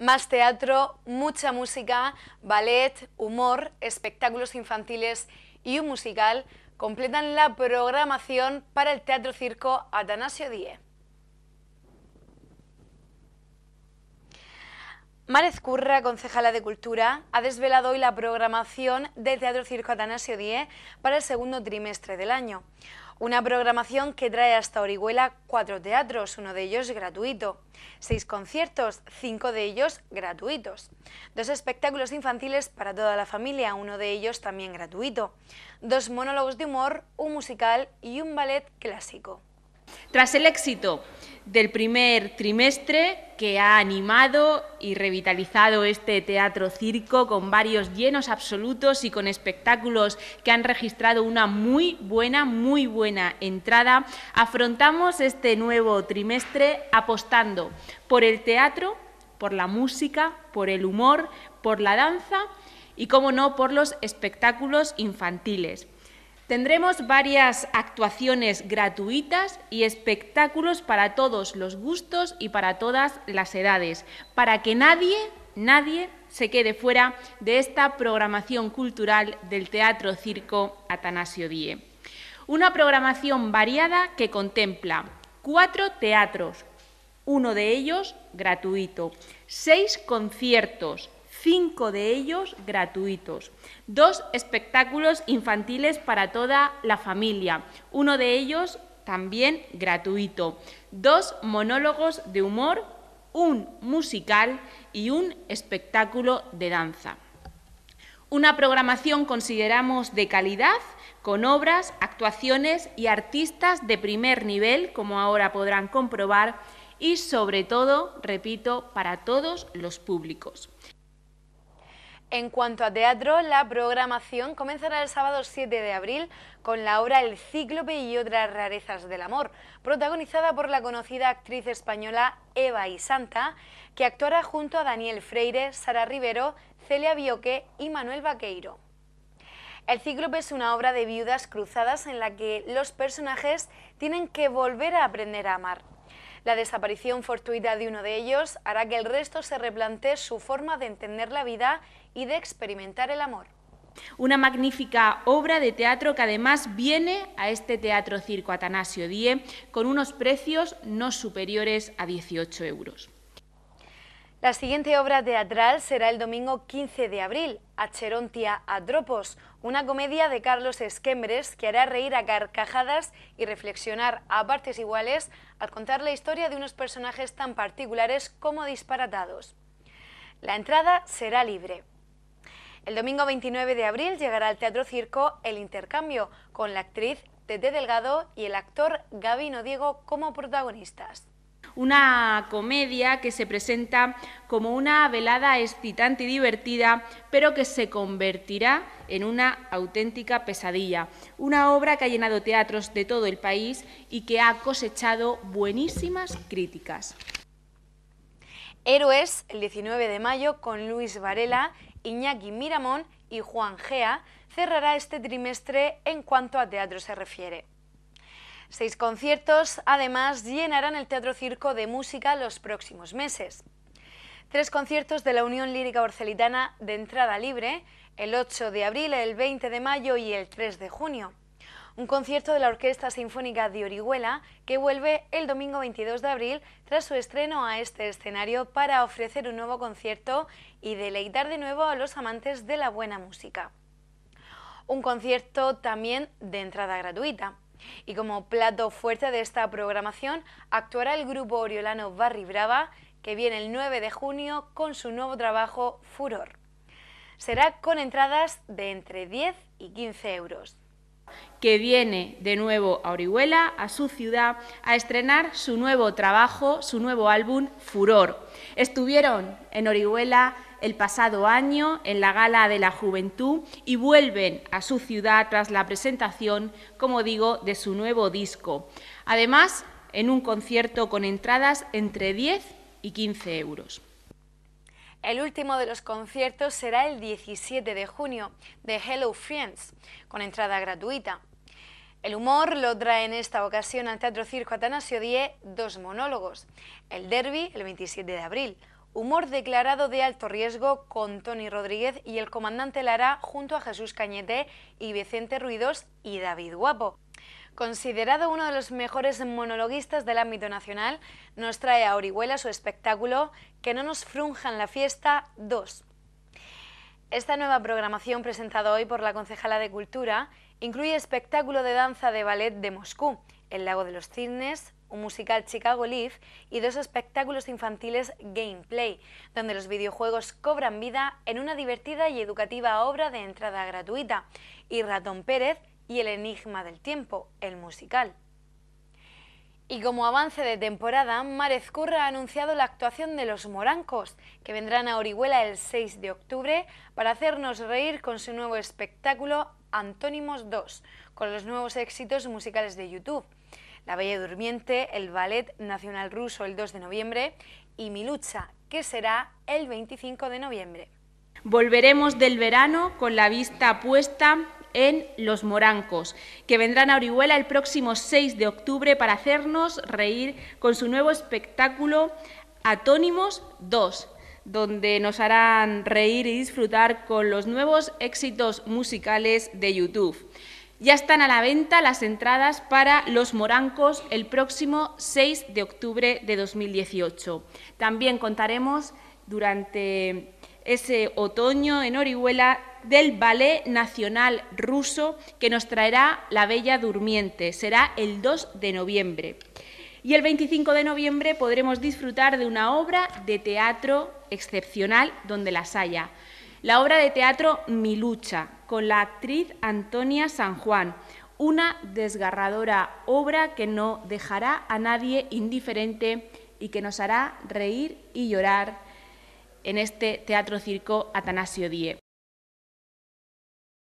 Más teatro, mucha música, ballet, humor, espectáculos infantiles y un musical completan la programación para el Teatro Circo Atanasio Die. Márez Curra, concejala de Cultura, ha desvelado hoy la programación del Teatro Circo Atanasio Die para el segundo trimestre del año. Una programación que trae hasta Orihuela cuatro teatros, uno de ellos gratuito, seis conciertos, cinco de ellos gratuitos, dos espectáculos infantiles para toda la familia, uno de ellos también gratuito, dos monólogos de humor, un musical y un ballet clásico. Tras el éxito del primer trimestre que ha animado y revitalizado este teatro circo con varios llenos absolutos y con espectáculos que han registrado una muy buena, muy buena entrada, afrontamos este nuevo trimestre apostando por el teatro, por la música, por el humor, por la danza y, como no, por los espectáculos infantiles. Tendremos varias actuaciones gratuitas y espectáculos para todos los gustos y para todas las edades, para que nadie, nadie se quede fuera de esta programación cultural del Teatro Circo Atanasio Die. Una programación variada que contempla cuatro teatros, uno de ellos gratuito, seis conciertos, cinco de ellos gratuitos. Dos espectáculos infantiles para toda la familia, uno de ellos también gratuito. Dos monólogos de humor, un musical y un espectáculo de danza. Una programación consideramos de calidad con obras, actuaciones y artistas de primer nivel, como ahora podrán comprobar, y sobre todo, repito, para todos los públicos. En cuanto a teatro, la programación comenzará el sábado 7 de abril con la obra El Cíclope y otras rarezas del amor, protagonizada por la conocida actriz española Eva Isanta, que actuará junto a Daniel Freire, Sara Rivero, Celia Bioque y Manuel Vaqueiro. El Cíclope es una obra de viudas cruzadas en la que los personajes tienen que volver a aprender a amar. La desaparición fortuita de uno de ellos hará que el resto se replante su forma de entender la vida y de experimentar el amor. Una magnífica obra de teatro que además viene a este teatro circo Atanasio Die con unos precios no superiores a 18 euros. La siguiente obra teatral será el domingo 15 de abril, Acherontia Atropos, una comedia de Carlos Esquembres que hará reír a carcajadas y reflexionar a partes iguales al contar la historia de unos personajes tan particulares como disparatados. La entrada será libre. El domingo 29 de abril llegará al Teatro Circo El Intercambio, con la actriz Tete Delgado y el actor Gavino Diego como protagonistas una comedia que se presenta como una velada excitante y divertida, pero que se convertirá en una auténtica pesadilla. Una obra que ha llenado teatros de todo el país y que ha cosechado buenísimas críticas. Héroes, el 19 de mayo, con Luis Varela, Iñaki Miramón y Juan Gea, cerrará este trimestre en cuanto a teatro se refiere. Seis conciertos, además, llenarán el Teatro Circo de Música los próximos meses. Tres conciertos de la Unión Lírica Orcelitana de entrada libre, el 8 de abril, el 20 de mayo y el 3 de junio. Un concierto de la Orquesta Sinfónica de Orihuela que vuelve el domingo 22 de abril tras su estreno a este escenario para ofrecer un nuevo concierto y deleitar de nuevo a los amantes de la buena música. Un concierto también de entrada gratuita. Y como plato fuerte de esta programación actuará el grupo oriolano Barry Brava, que viene el 9 de junio con su nuevo trabajo Furor. Será con entradas de entre 10 y 15 euros que viene de nuevo a Orihuela, a su ciudad, a estrenar su nuevo trabajo, su nuevo álbum Furor. Estuvieron en Orihuela el pasado año en la Gala de la Juventud y vuelven a su ciudad tras la presentación, como digo, de su nuevo disco. Además, en un concierto con entradas entre 10 y 15 euros. El último de los conciertos será el 17 de junio de Hello Friends, con entrada gratuita. El humor lo trae en esta ocasión al Teatro Circo Atanasio 10 dos monólogos, el Derby el 27 de abril, Humor declarado de alto riesgo con Tony Rodríguez y el comandante Lara junto a Jesús Cañete y Vicente Ruidos y David Guapo. Considerado uno de los mejores monologuistas del ámbito nacional, nos trae a Orihuela su espectáculo Que no nos frunjan la fiesta 2. Esta nueva programación presentada hoy por la concejala de Cultura incluye espectáculo de danza de ballet de Moscú, el lago de los cisnes, un musical Chicago Leaf y dos espectáculos infantiles Gameplay, donde los videojuegos cobran vida en una divertida y educativa obra de entrada gratuita, y Ratón Pérez y El Enigma del Tiempo, el musical. Y como avance de temporada, Márez Curra ha anunciado la actuación de Los Morancos, que vendrán a Orihuela el 6 de octubre para hacernos reír con su nuevo espectáculo Antónimos 2, con los nuevos éxitos musicales de YouTube. La Bella Durmiente, el Ballet Nacional Ruso el 2 de noviembre y Mi Lucha, que será el 25 de noviembre. Volveremos del verano con la vista puesta en Los Morancos, que vendrán a Orihuela el próximo 6 de octubre para hacernos reír con su nuevo espectáculo Atónimos 2, donde nos harán reír y disfrutar con los nuevos éxitos musicales de YouTube. Ya están a la venta las entradas para Los Morancos el próximo 6 de octubre de 2018. También contaremos durante ese otoño en Orihuela del Ballet Nacional Ruso que nos traerá La Bella Durmiente. Será el 2 de noviembre. Y el 25 de noviembre podremos disfrutar de una obra de teatro excepcional donde las haya. La obra de teatro Mi Lucha, con la actriz Antonia San Juan, una desgarradora obra que no dejará a nadie indiferente y que nos hará reír y llorar en este teatro circo Atanasio Die.